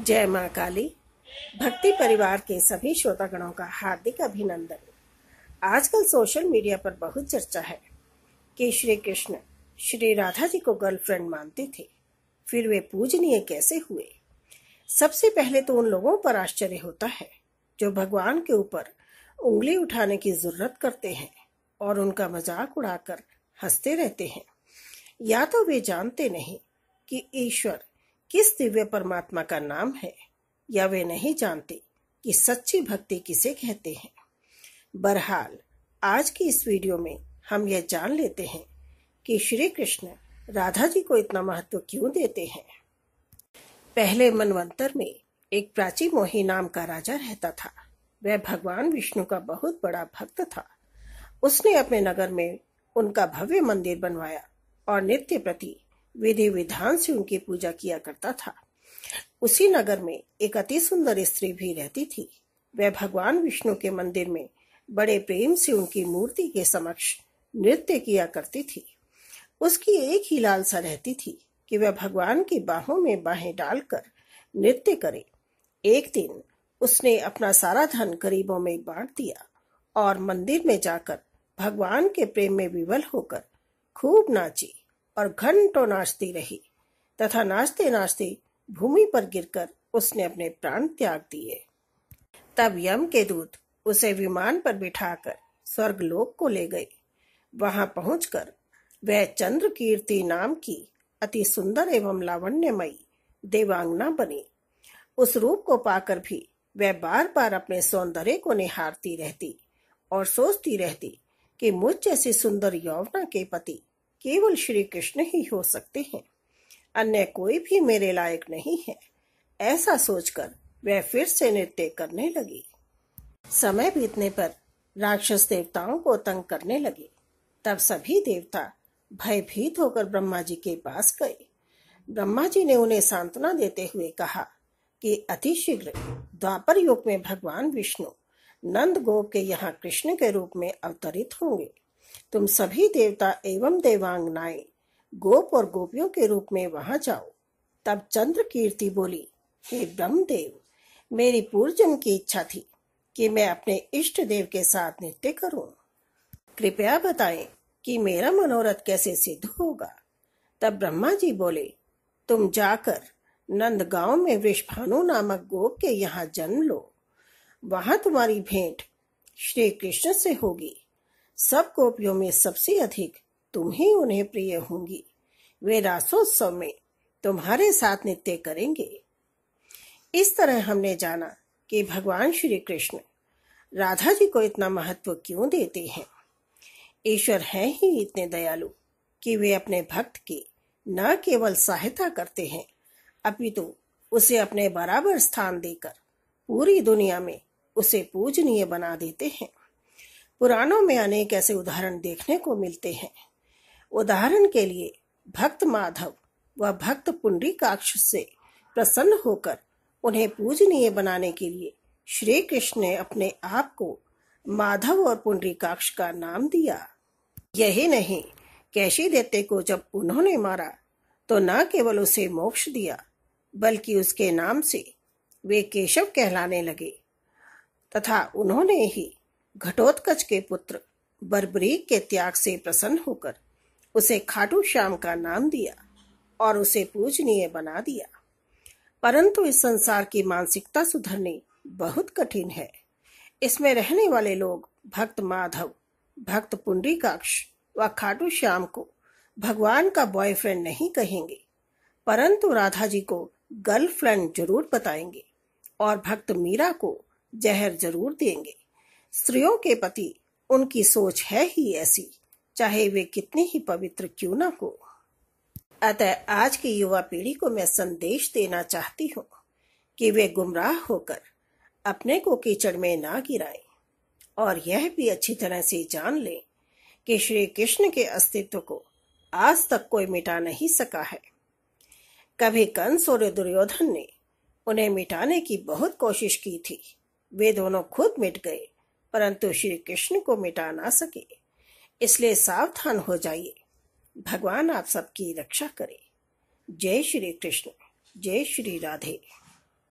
जय माँ काली भक्ति परिवार के सभी श्रोतागणों का हार्दिक अभिनंदन आजकल सोशल मीडिया पर बहुत चर्चा है कि श्री कृष्ण श्री राधा जी को गर्लफ्रेंड मानते थे फिर वे पूजनीय कैसे हुए सबसे पहले तो उन लोगों पर आश्चर्य होता है जो भगवान के ऊपर उंगली उठाने की जरूरत करते हैं और उनका मजाक उड़ाकर हंसते रहते हैं या तो वे जानते नहीं कि ईश्वर किस दिव्य परमात्मा का नाम है या वे नहीं जानते कि सच्ची भक्ति किसे कहते हैं बहरहाल आज की इस वीडियो में हम यह जान लेते हैं कि श्री कृष्ण राधा जी को इतना महत्व क्यों देते हैं पहले मनवंतर में एक प्राची मोही नाम का राजा रहता था वह भगवान विष्णु का बहुत बड़ा भक्त था उसने अपने नगर में उनका भव्य मंदिर बनवाया और नित्य प्रति विधि विधान से उनकी पूजा किया करता था उसी नगर में एक अति सुंदर स्त्री भी रहती थी वह भगवान विष्णु के मंदिर में बड़े प्रेम से उनकी मूर्ति के समक्ष नृत्य किया करती थी उसकी एक ही लालसा रहती थी कि वह भगवान की बाहों में बाहें डालकर नृत्य करे एक दिन उसने अपना सारा धन गरीबों में बांट दिया और मंदिर में जाकर भगवान के प्रेम में विवल होकर खूब नाची और घंटों नाचती रही तथा नाचते नाचते भूमि पर गिरकर उसने अपने प्राण त्याग दिए तब यम के दूत उसे विमान पर बिठाकर लोक को ले गए वहां पहुंचकर वह चंद्र कीर्ति नाम की अति सुंदर एवं लावण्यमयी देवांगना बनी उस रूप को पाकर भी वह बार बार अपने सौंदर्य को निहारती रहती और सोचती रहती कि मुझ जैसी सुंदर यौवना के पति केवल श्री कृष्ण ही हो सकते हैं अन्य कोई भी मेरे लायक नहीं है ऐसा सोचकर वह फिर से नृत्य करने लगी समय बीतने पर राक्षस देवताओं को तंग करने लगे तब सभी देवता भयभीत होकर ब्रह्मा जी के पास गए ब्रह्मा जी ने उन्हें सांत्वना देते हुए कहा कि अतिशीघ्र द्वापर युग में भगवान विष्णु नंद गोप के यहाँ कृष्ण के रूप में अवतरित होंगे तुम सभी देवता एवं देवांगनाएं गोप और गोपियों के रूप में वहां जाओ तब चंद्र कीर्ति बोली हे ब्रह्मदेव मेरी पूर्जन की इच्छा थी कि मैं अपने इष्ट देव के साथ नृत्य करूं। कृपया बताएं कि मेरा मनोरथ कैसे सिद्ध होगा तब ब्रह्मा जी बोले तुम जाकर नंदगांव में विषभानु नामक गोप के यहाँ जन्म लो वहां तुम्हारी भेंट श्री कृष्ण से होगी सब गोपियों में सबसे अधिक तुम ही उन्हें प्रिय होंगी वे रासोत्सव में तुम्हारे साथ नित्य करेंगे इस तरह हमने जाना कि भगवान श्री कृष्ण राधा जी को इतना महत्व क्यों देते हैं ईश्वर है ही इतने दयालु कि वे अपने भक्त की न केवल सहायता करते हैं अपितु तो उसे अपने बराबर स्थान देकर पूरी दुनिया में उसे पूजनीय बना देते हैं पुराणों में अनेक ऐसे उदाहरण देखने को मिलते हैं उदाहरण के लिए भक्त माधव व भक्त पुंडरी काक्ष से प्रसन्न होकर उन्हें पूजनीय बनाने के लिए श्री कृष्ण ने अपने आप को माधव और काक्ष का नाम दिया यही नहीं कैशी देते को जब उन्होंने मारा तो न केवल उसे मोक्ष दिया बल्कि उसके नाम से वे केशव कहलाने लगे तथा उन्होंने ही घटोत्कच के पुत्र बरबरी के त्याग से प्रसन्न होकर उसे खाटू श्याम का नाम दिया और उसे पूजनीय बना दिया परंतु इस संसार की मानसिकता सुधरनी बहुत कठिन है इसमें रहने वाले लोग भक्त माधव भक्त पुंडरीकाक्ष व खाटू श्याम को भगवान का बॉयफ्रेंड नहीं कहेंगे परंतु राधा जी को गर्लफ्रेंड जरूर बताएंगे और भक्त मीरा को जहर जरूर देंगे स्त्रियों के पति उनकी सोच है ही ऐसी चाहे वे कितने ही पवित्र क्यों ना हो अतः आज की युवा पीढ़ी को मैं संदेश देना चाहती हूँ कि वे गुमराह होकर अपने को कीचड़ में ना गिराए और यह भी अच्छी तरह से जान लें कि श्री कृष्ण के अस्तित्व को आज तक कोई मिटा नहीं सका है कभी कंस और दुर्योधन ने उन्हें मिटाने की बहुत कोशिश की थी वे दोनों खुद मिट गए परंतु श्री कृष्ण को मिटा ना सके इसलिए सावधान हो जाइए भगवान आप सबकी रक्षा करे जय श्री कृष्ण जय श्री राधे